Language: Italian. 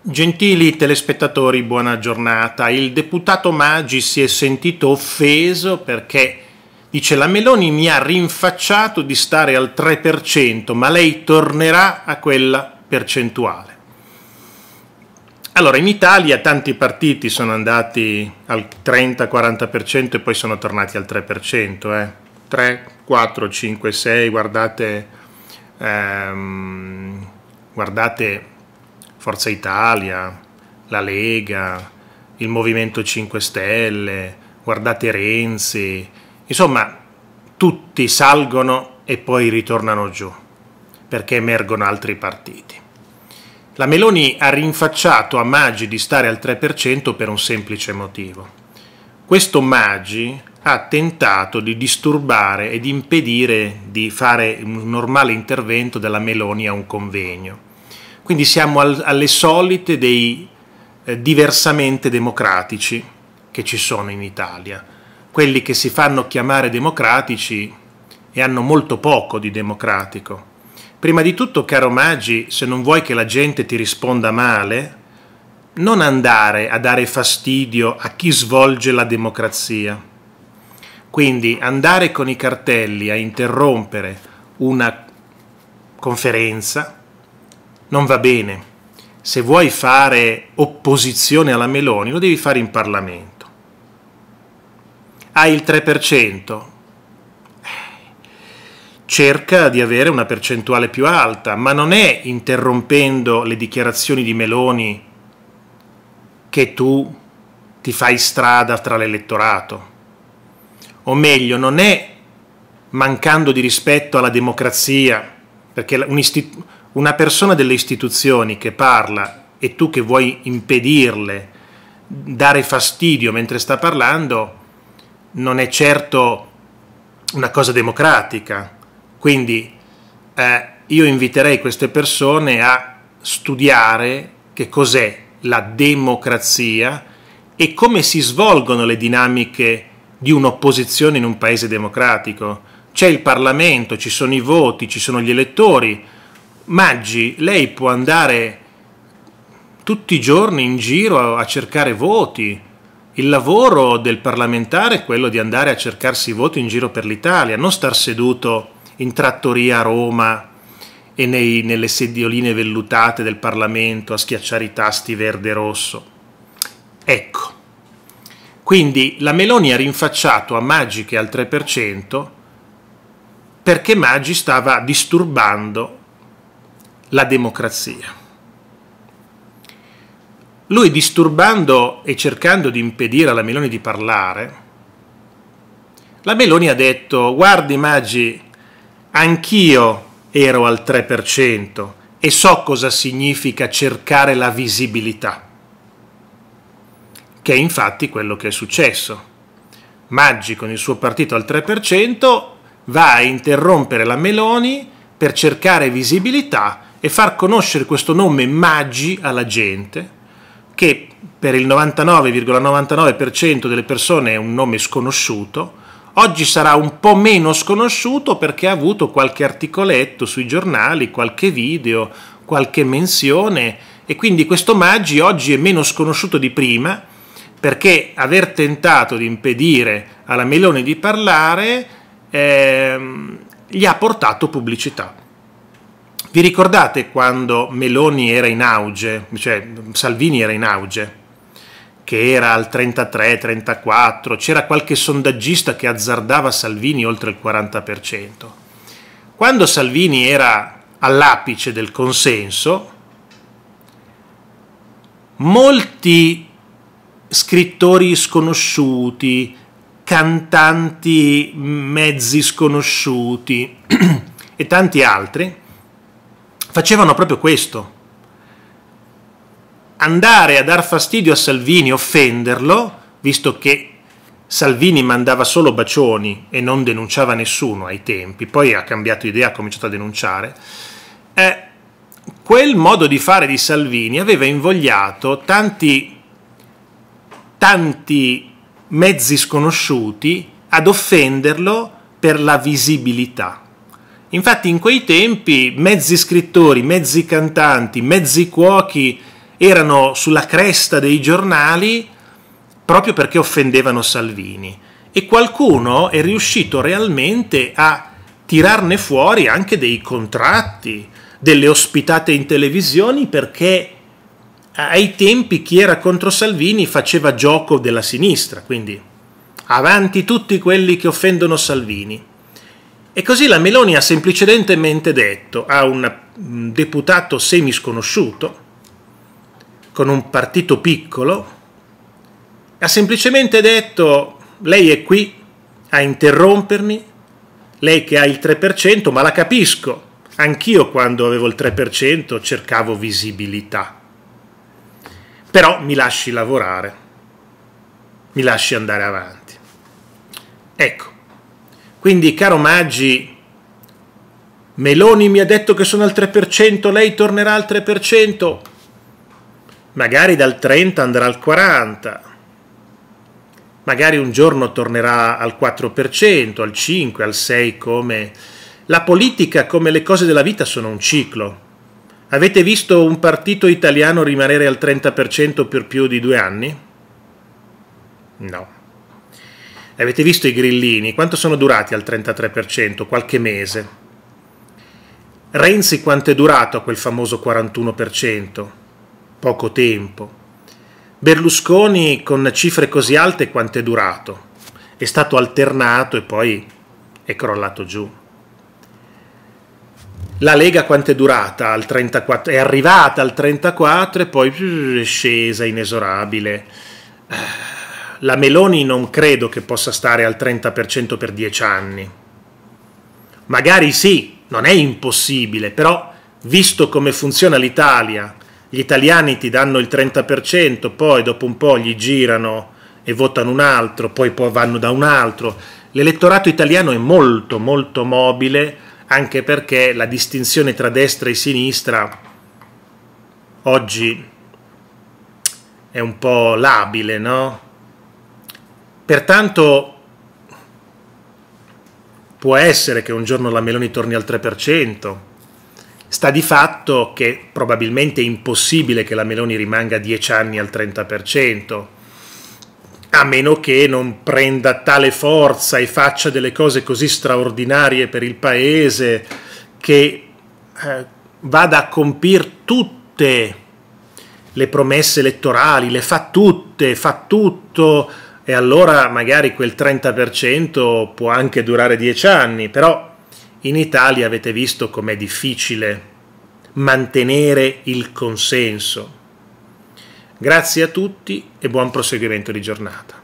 Gentili telespettatori, buona giornata. Il deputato Maggi si è sentito offeso perché dice la Meloni mi ha rinfacciato di stare al 3%, ma lei tornerà a quella percentuale. Allora, in Italia tanti partiti sono andati al 30-40% e poi sono tornati al 3%, eh? 3, 4, 5, 6, guardate, ehm, guardate Forza Italia, la Lega, il Movimento 5 Stelle, guardate Renzi, insomma tutti salgono e poi ritornano giù perché emergono altri partiti. La Meloni ha rinfacciato a Maggi di stare al 3% per un semplice motivo. Questo Maggi ha tentato di disturbare e di impedire di fare un normale intervento della Meloni a un convegno quindi siamo al, alle solite dei eh, diversamente democratici che ci sono in Italia. Quelli che si fanno chiamare democratici e hanno molto poco di democratico. Prima di tutto, caro Maggi, se non vuoi che la gente ti risponda male, non andare a dare fastidio a chi svolge la democrazia. Quindi andare con i cartelli a interrompere una conferenza, non va bene. Se vuoi fare opposizione alla Meloni, lo devi fare in Parlamento. Hai il 3%. Cerca di avere una percentuale più alta, ma non è interrompendo le dichiarazioni di Meloni che tu ti fai strada tra l'elettorato. O meglio, non è mancando di rispetto alla democrazia, perché un istituto una persona delle istituzioni che parla e tu che vuoi impedirle, dare fastidio mentre sta parlando, non è certo una cosa democratica. Quindi eh, io inviterei queste persone a studiare che cos'è la democrazia e come si svolgono le dinamiche di un'opposizione in un paese democratico. C'è il Parlamento, ci sono i voti, ci sono gli elettori, Maggi, lei può andare tutti i giorni in giro a cercare voti. Il lavoro del parlamentare è quello di andare a cercarsi voti in giro per l'Italia, non star seduto in trattoria a Roma e nei, nelle sedioline vellutate del Parlamento a schiacciare i tasti verde e rosso. Ecco. Quindi la Meloni ha rinfacciato a Maggi che è al 3% perché Maggi stava disturbando la democrazia. Lui disturbando e cercando di impedire alla Meloni di parlare, la Meloni ha detto guardi Maggi, anch'io ero al 3% e so cosa significa cercare la visibilità, che è infatti quello che è successo. Maggi con il suo partito al 3% va a interrompere la Meloni per cercare visibilità e far conoscere questo nome Maggi alla gente, che per il 99,99% ,99 delle persone è un nome sconosciuto, oggi sarà un po' meno sconosciuto perché ha avuto qualche articoletto sui giornali, qualche video, qualche menzione e quindi questo Maggi oggi è meno sconosciuto di prima perché aver tentato di impedire alla Meloni di parlare eh, gli ha portato pubblicità. Vi ricordate quando Meloni era in auge, cioè Salvini era in auge, che era al 33-34, c'era qualche sondaggista che azzardava Salvini oltre il 40%. Quando Salvini era all'apice del consenso, molti scrittori sconosciuti, cantanti mezzi sconosciuti e tanti altri facevano proprio questo. Andare a dar fastidio a Salvini, offenderlo, visto che Salvini mandava solo bacioni e non denunciava nessuno ai tempi, poi ha cambiato idea, ha cominciato a denunciare, eh, quel modo di fare di Salvini aveva invogliato tanti, tanti mezzi sconosciuti ad offenderlo per la visibilità. Infatti in quei tempi mezzi scrittori, mezzi cantanti, mezzi cuochi erano sulla cresta dei giornali proprio perché offendevano Salvini e qualcuno è riuscito realmente a tirarne fuori anche dei contratti, delle ospitate in televisioni perché ai tempi chi era contro Salvini faceva gioco della sinistra, quindi avanti tutti quelli che offendono Salvini. E così la Meloni ha semplicemente detto a un mm, deputato semisconosciuto, con un partito piccolo, ha semplicemente detto lei è qui a interrompermi, lei che ha il 3%, ma la capisco, anch'io quando avevo il 3% cercavo visibilità, però mi lasci lavorare, mi lasci andare avanti. Ecco, quindi, caro Maggi, Meloni mi ha detto che sono al 3%, lei tornerà al 3%, magari dal 30 andrà al 40%, magari un giorno tornerà al 4%, al 5%, al 6% come... La politica, come le cose della vita, sono un ciclo. Avete visto un partito italiano rimanere al 30% per più di due anni? No. Avete visto i grillini? Quanto sono durati al 33%? Qualche mese. Renzi quanto è durato a quel famoso 41%? Poco tempo. Berlusconi con cifre così alte quanto è durato? È stato alternato e poi è crollato giù. La Lega quanto è durata? Al 34, è arrivata al 34 e poi è scesa inesorabile ah, la Meloni non credo che possa stare al 30% per dieci anni. Magari sì, non è impossibile, però visto come funziona l'Italia, gli italiani ti danno il 30%, poi dopo un po' gli girano e votano un altro, poi, poi vanno da un altro. L'elettorato italiano è molto molto mobile, anche perché la distinzione tra destra e sinistra oggi è un po' labile, no? Pertanto può essere che un giorno la Meloni torni al 3%, sta di fatto che probabilmente è impossibile che la Meloni rimanga 10 anni al 30%, a meno che non prenda tale forza e faccia delle cose così straordinarie per il Paese che eh, vada a compire tutte le promesse elettorali, le fa tutte, fa tutto e allora magari quel 30% può anche durare 10 anni, però in Italia avete visto com'è difficile mantenere il consenso. Grazie a tutti e buon proseguimento di giornata.